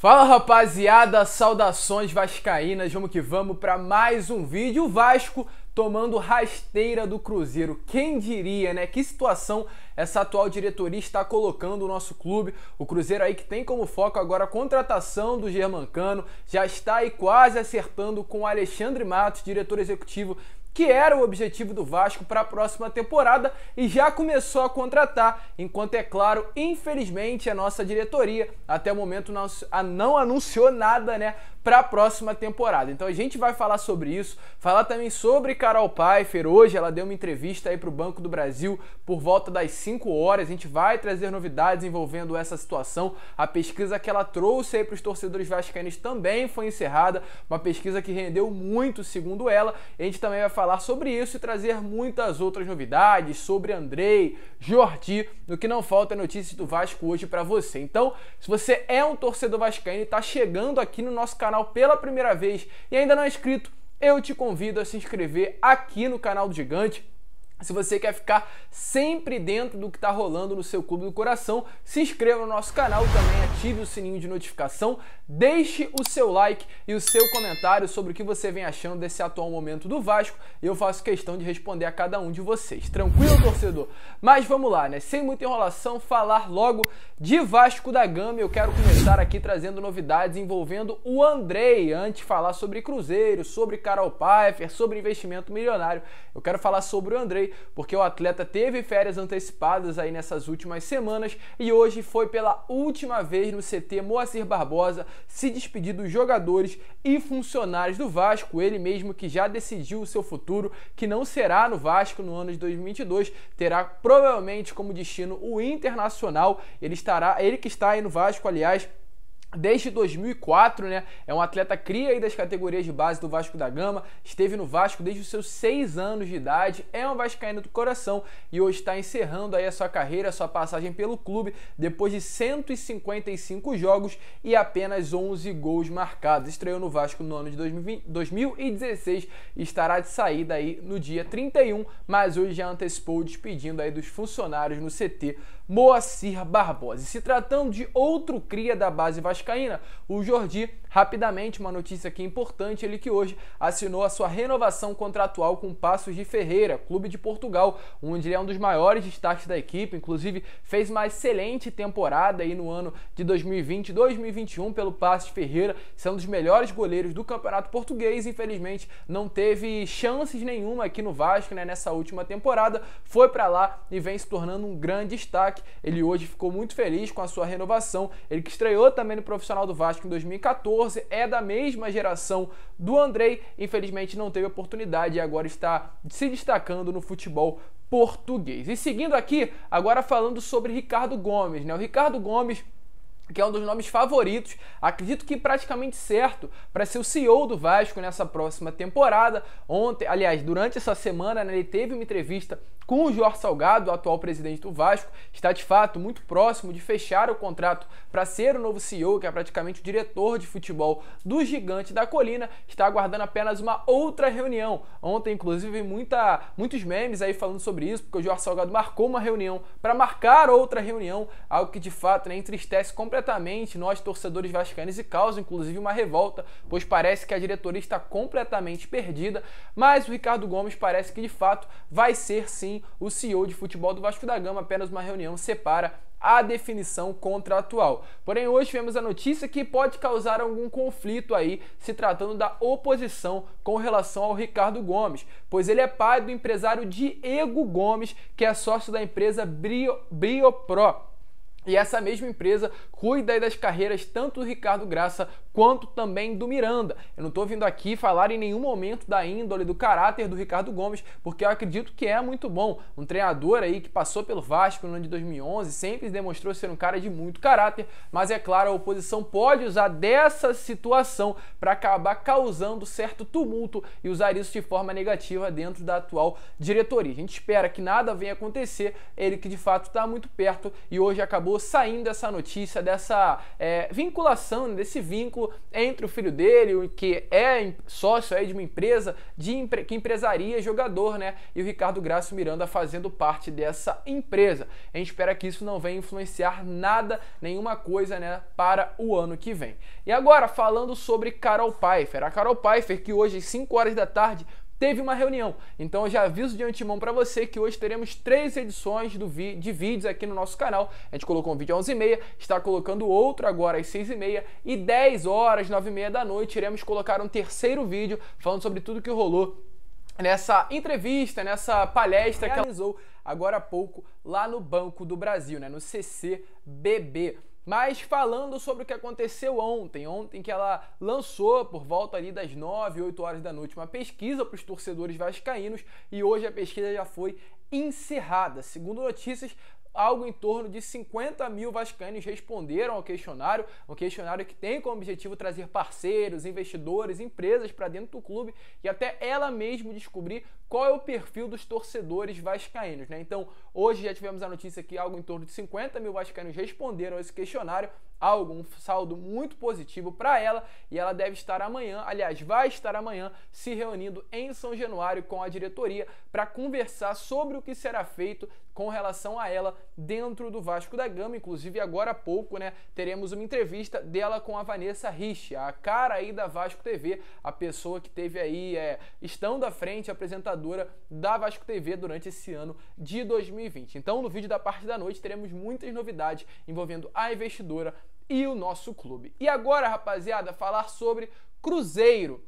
Fala rapaziada, saudações vascaínas, vamos que vamos para mais um vídeo. O Vasco tomando rasteira do Cruzeiro. Quem diria, né? Que situação essa atual diretoria está colocando o nosso clube. O Cruzeiro aí que tem como foco agora a contratação do Germancano, já está aí quase acertando com o Alexandre Matos, diretor executivo que era o objetivo do Vasco para a próxima temporada e já começou a contratar, enquanto é claro, infelizmente a nossa diretoria até o momento não, anunciou nada, né, para a próxima temporada. Então a gente vai falar sobre isso, falar também sobre Carol Pfeiffer. Hoje ela deu uma entrevista aí para o Banco do Brasil por volta das 5 horas. A gente vai trazer novidades envolvendo essa situação. A pesquisa que ela trouxe aí para os torcedores vascaínos também foi encerrada, uma pesquisa que rendeu muito, segundo ela. A gente também vai falar sobre isso e trazer muitas outras novidades sobre Andrei, Jordi, no que não falta notícias do Vasco hoje para você. Então, se você é um torcedor vascaíno e está chegando aqui no nosso canal pela primeira vez e ainda não é inscrito, eu te convido a se inscrever aqui no canal do Gigante se você quer ficar sempre dentro do que está rolando no seu clube do coração, se inscreva no nosso canal também, ative o sininho de notificação, deixe o seu like e o seu comentário sobre o que você vem achando desse atual momento do Vasco. Eu faço questão de responder a cada um de vocês. Tranquilo, torcedor? Mas vamos lá, né? Sem muita enrolação, falar logo de Vasco da Gama. Eu quero começar aqui trazendo novidades envolvendo o Andrei. Antes de falar sobre Cruzeiro, sobre Carol Pfeiffer, sobre investimento milionário, eu quero falar sobre o Andrei porque o atleta teve férias antecipadas aí nessas últimas semanas e hoje foi pela última vez no CT Moacir Barbosa se despedir dos jogadores e funcionários do Vasco, ele mesmo que já decidiu o seu futuro, que não será no Vasco no ano de 2022, terá provavelmente como destino o Internacional. Ele estará, ele que está aí no Vasco, aliás, Desde 2004, né? É um atleta cria aí das categorias de base do Vasco da Gama. Esteve no Vasco desde os seus seis anos de idade. É um vascaíno do coração e hoje está encerrando aí a sua carreira, a sua passagem pelo clube depois de 155 jogos e apenas 11 gols marcados. Estreou no Vasco no ano de 2020, 2016 e estará de saída aí no dia 31, mas hoje já antecipou despedindo aí dos funcionários no CT Moacir Barbosa. E se tratando de outro cria da base vascaína, o Jordi, rapidamente, uma notícia aqui importante, ele que hoje assinou a sua renovação contratual com o Passos de Ferreira, clube de Portugal, onde ele é um dos maiores destaques da equipe, inclusive fez uma excelente temporada aí no ano de 2020 2021 pelo Passos de Ferreira, sendo um dos melhores goleiros do Campeonato Português, infelizmente não teve chances nenhuma aqui no Vasco, né, nessa última temporada, foi para lá e vem se tornando um grande destaque ataque. Ele hoje ficou muito feliz com a sua renovação. Ele que estreou também no profissional do Vasco em 2014, é da mesma geração do Andrei, infelizmente não teve oportunidade e agora está se destacando no futebol português. E seguindo aqui, agora falando sobre Ricardo Gomes, né? O Ricardo Gomes que é um dos nomes favoritos, acredito que praticamente certo para ser o CEO do Vasco nessa próxima temporada. Ontem, aliás, durante essa semana, né, ele teve uma entrevista com o Jorge Salgado, atual presidente do Vasco, está de fato muito próximo de fechar o contrato para ser o novo CEO, que é praticamente o diretor de futebol do Gigante da Colina, está aguardando apenas uma outra reunião. Ontem, inclusive, muita, muitos memes aí falando sobre isso, porque o Jorge Salgado marcou uma reunião para marcar outra reunião, algo que de fato né, entristece completamente nós, torcedores vascaínos, e causa inclusive uma revolta, pois parece que a diretoria está completamente perdida, mas o Ricardo Gomes parece que de fato vai ser sim o CEO de futebol do Vasco da Gama, apenas uma reunião separa a definição contratual. Porém, hoje vemos a notícia que pode causar algum conflito aí, se tratando da oposição com relação ao Ricardo Gomes, pois ele é pai do empresário Diego Gomes, que é sócio da empresa Brio, Brio Pro. E essa mesma empresa cuida das carreiras tanto do Ricardo Graça quanto também do Miranda. Eu não estou vindo aqui falar em nenhum momento da índole, do caráter do Ricardo Gomes, porque eu acredito que é muito bom. Um treinador aí que passou pelo Vasco no ano de 2011, sempre demonstrou ser um cara de muito caráter, mas é claro, a oposição pode usar dessa situação para acabar causando certo tumulto e usar isso de forma negativa dentro da atual diretoria. A gente espera que nada venha acontecer, ele que de fato está muito perto e hoje acabou saindo essa notícia, dessa é, vinculação, desse vínculo entre o filho dele, que é sócio aí de uma empresa de empre... que empresaria jogador, né? E o Ricardo Graça Miranda fazendo parte dessa empresa. A gente espera que isso não venha influenciar nada, nenhuma coisa, né, para o ano que vem. E agora, falando sobre Carol Pfeiffer. A Carol Pfeiffer, que hoje às 5 horas da tarde teve uma reunião. Então eu já aviso de antemão para você que hoje teremos três edições do vi de vídeos aqui no nosso canal. A gente colocou um vídeo às 11h30, está colocando outro agora às 6h30 e 10 horas, 9h30 da noite, iremos colocar um terceiro vídeo falando sobre tudo que rolou nessa entrevista, nessa palestra que ela realizou agora há pouco lá no Banco do Brasil, né, no CCBB. Mas falando sobre o que aconteceu ontem, ontem que ela lançou por volta ali das 9, 8 horas da noite uma pesquisa para os torcedores vascaínos e hoje a pesquisa já foi encerrada. Segundo notícias, algo em torno de 50 mil vascaínos responderam ao questionário, um questionário que tem como objetivo trazer parceiros, investidores, empresas para dentro do clube e até ela mesma descobrir qual é o perfil dos torcedores vascaínos. Né? Então, hoje já tivemos a notícia que algo em torno de 50 mil vascaínos responderam a esse questionário, algo, um saldo muito positivo para ela e ela deve estar amanhã, aliás, vai estar amanhã se reunindo em São Januário com a diretoria para conversar sobre o que será feito com relação a ela dentro do Vasco da Gama. Inclusive, agora há pouco, né, teremos uma entrevista dela com a Vanessa Rich, a cara aí da Vasco TV, a pessoa que teve aí, é, estando à frente, apresentadora da Vasco TV durante esse ano de 2020. Então, no vídeo da parte da noite, teremos muitas novidades envolvendo a investidora, e o nosso clube. E agora, rapaziada, falar sobre Cruzeiro.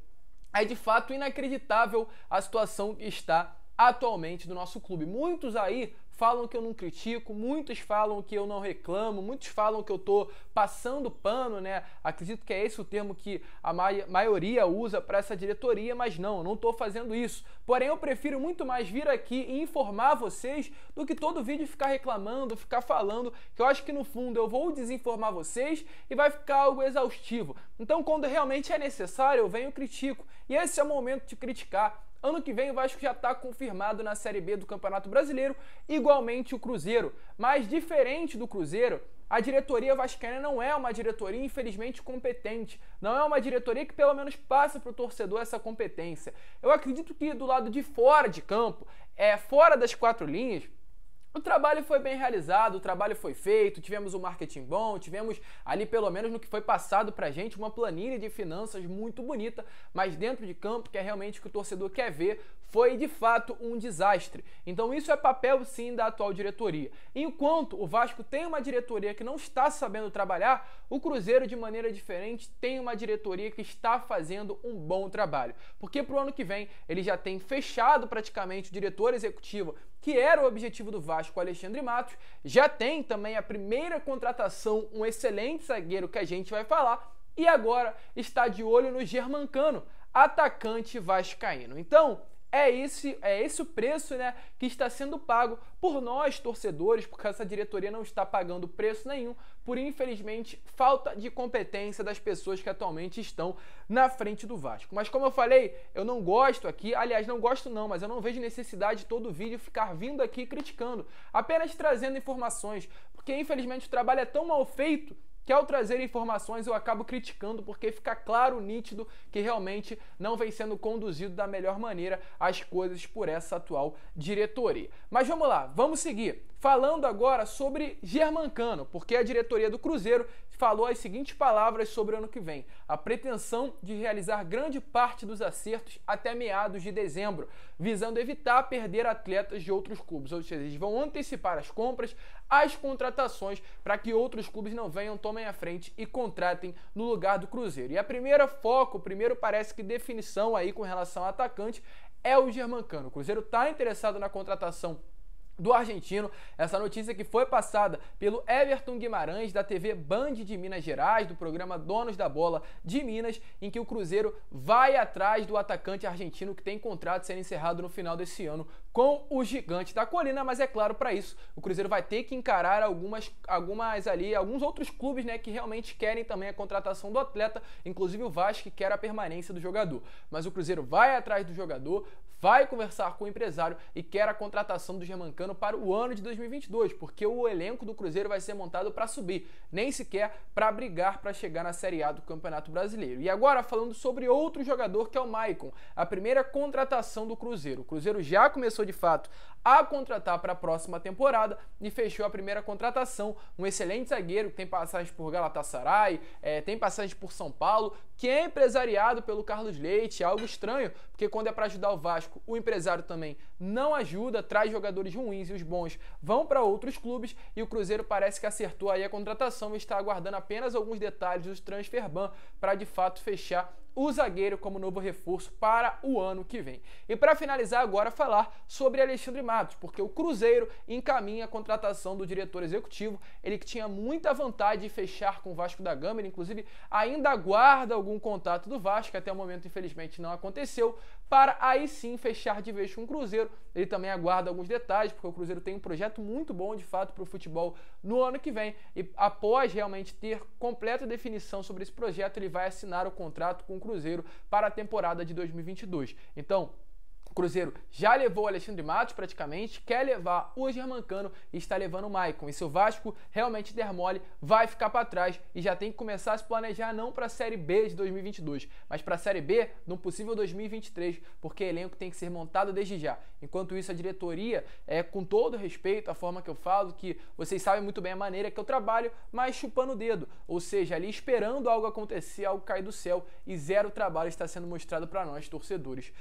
É de fato inacreditável a situação que está atualmente do nosso clube. Muitos aí falam que eu não critico, muitos falam que eu não reclamo, muitos falam que eu tô passando pano, né? Acredito que é esse o termo que a maioria usa para essa diretoria, mas não, não tô fazendo isso. Porém, eu prefiro muito mais vir aqui e informar vocês do que todo vídeo ficar reclamando, ficar falando, que eu acho que no fundo eu vou desinformar vocês e vai ficar algo exaustivo. Então, quando realmente é necessário, eu venho e critico. E esse é o momento de criticar Ano que vem o Vasco já está confirmado na Série B do Campeonato Brasileiro, igualmente o Cruzeiro. Mas diferente do Cruzeiro, a diretoria vascaína não é uma diretoria infelizmente competente. Não é uma diretoria que pelo menos passa para o torcedor essa competência. Eu acredito que do lado de fora de campo, é fora das quatro linhas, o trabalho foi bem realizado, o trabalho foi feito, tivemos um marketing bom, tivemos ali, pelo menos no que foi passado pra gente, uma planilha de finanças muito bonita, mas dentro de campo, que é realmente o que o torcedor quer ver, foi de fato um desastre. Então, isso é papel sim da atual diretoria. Enquanto o Vasco tem uma diretoria que não está sabendo trabalhar, o Cruzeiro, de maneira diferente, tem uma diretoria que está fazendo um bom trabalho. Porque pro ano que vem ele já tem fechado praticamente o diretor executivo que era o objetivo do Vasco, Alexandre Matos. Já tem também a primeira contratação, um excelente zagueiro que a gente vai falar. E agora está de olho no Germancano, atacante vascaíno. Então, é esse, é esse o preço né, que está sendo pago por nós, torcedores, porque essa diretoria não está pagando preço nenhum por infelizmente falta de competência das pessoas que atualmente estão na frente do Vasco. Mas como eu falei, eu não gosto aqui, aliás, não gosto não, mas eu não vejo necessidade todo vídeo ficar vindo aqui criticando, apenas trazendo informações, porque infelizmente o trabalho é tão mal feito que ao trazer informações eu acabo criticando porque fica claro, nítido, que realmente não vem sendo conduzido da melhor maneira as coisas por essa atual diretoria. Mas vamos lá, vamos seguir. Falando agora sobre Germancano, porque a diretoria do Cruzeiro falou as seguintes palavras sobre o ano que vem: a pretensão de realizar grande parte dos acertos até meados de dezembro, visando evitar perder atletas de outros clubes. Ou seja, eles vão antecipar as compras, as contratações para que outros clubes não venham, tomem a frente e contratem no lugar do Cruzeiro. E a primeira foco, o primeiro parece que definição aí com relação ao atacante é o Germancano. O Cruzeiro está interessado na contratação do argentino. Essa notícia que foi passada pelo Everton Guimarães da TV Band de Minas Gerais, do programa Donos da Bola de Minas, em que o Cruzeiro vai atrás do atacante argentino que tem contrato sendo encerrado no final desse ano com o gigante da colina, mas é claro, para isso o Cruzeiro vai ter que encarar algumas, algumas ali, alguns outros clubes né, que realmente querem também a contratação do atleta, inclusive o Vasco que quer a permanência do jogador. Mas o Cruzeiro vai atrás do jogador, vai conversar com o empresário e quer a contratação do Germancano para o ano de 2022, porque o elenco do Cruzeiro vai ser montado para subir, nem sequer para brigar para chegar na Série A do Campeonato Brasileiro. E agora falando sobre outro jogador que é o Maicon, a primeira contratação do Cruzeiro. O Cruzeiro já começou começou de fato a contratar para a próxima temporada e fechou a primeira contratação. Um excelente zagueiro que tem passagem por Galatasaray, é, tem passagem por São Paulo, que é empresariado pelo Carlos Leite. É algo estranho, porque quando é para ajudar o Vasco, o empresário também não ajuda, traz jogadores ruins e os bons vão para outros clubes. E o Cruzeiro parece que acertou aí a contratação e está aguardando apenas alguns detalhes do transfer ban para de fato fechar o zagueiro como novo reforço para o ano que vem. E para finalizar agora falar sobre Alexandre Matos, porque o Cruzeiro encaminha a contratação do diretor executivo, ele que tinha muita vontade de fechar com o Vasco da Gama, ele inclusive ainda aguarda algum contato do Vasco, até o momento infelizmente não aconteceu, para aí sim fechar de vez com o Cruzeiro. Ele também aguarda alguns detalhes, porque o Cruzeiro tem um projeto muito bom de fato para o futebol no ano que vem e após realmente ter completa definição sobre esse projeto, ele vai assinar o contrato com o Cruzeiro para a temporada de 2022. Então, o Cruzeiro já levou o Alexandre Matos praticamente, quer levar o Germancano e está levando o Maicon. E se o Vasco realmente der mole, vai ficar para trás e já tem que começar a se planejar não para a Série B de 2022, mas para a Série B no possível 2023, porque elenco tem que ser montado desde já. Enquanto isso, a diretoria, é, com todo respeito à forma que eu falo, que vocês sabem muito bem a maneira que eu trabalho, mas chupando o dedo, ou seja, ali esperando algo acontecer, algo cair do céu e zero trabalho está sendo mostrado para nós, torcedores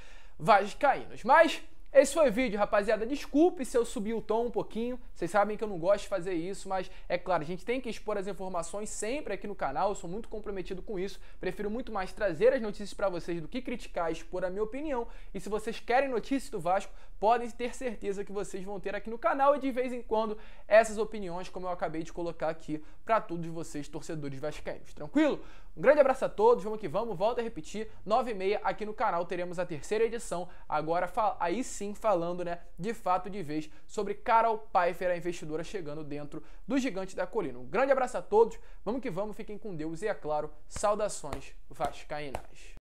vascaínos. Mas esse foi o vídeo, rapaziada. Desculpe se eu subi o tom um pouquinho. Vocês sabem que eu não gosto de fazer isso, mas é claro, a gente tem que expor as informações sempre aqui no canal. Eu sou muito comprometido com isso. Prefiro muito mais trazer as notícias para vocês do que criticar e expor a minha opinião. E se vocês querem notícias do Vasco, podem ter certeza que vocês vão ter aqui no canal e de vez em quando essas opiniões, como eu acabei de colocar aqui para todos vocês, torcedores vascaínos. Tranquilo? Um grande abraço a todos. Vamos que vamos. Volto a repetir, 9h30 aqui no canal teremos a terceira edição. Agora, aí sim sim falando, né, de fato, de vez, sobre Carol Pfeiffer, a investidora chegando dentro do Gigante da Colina. Um grande abraço a todos, vamos que vamos, fiquem com Deus e, é claro, saudações vascaínas.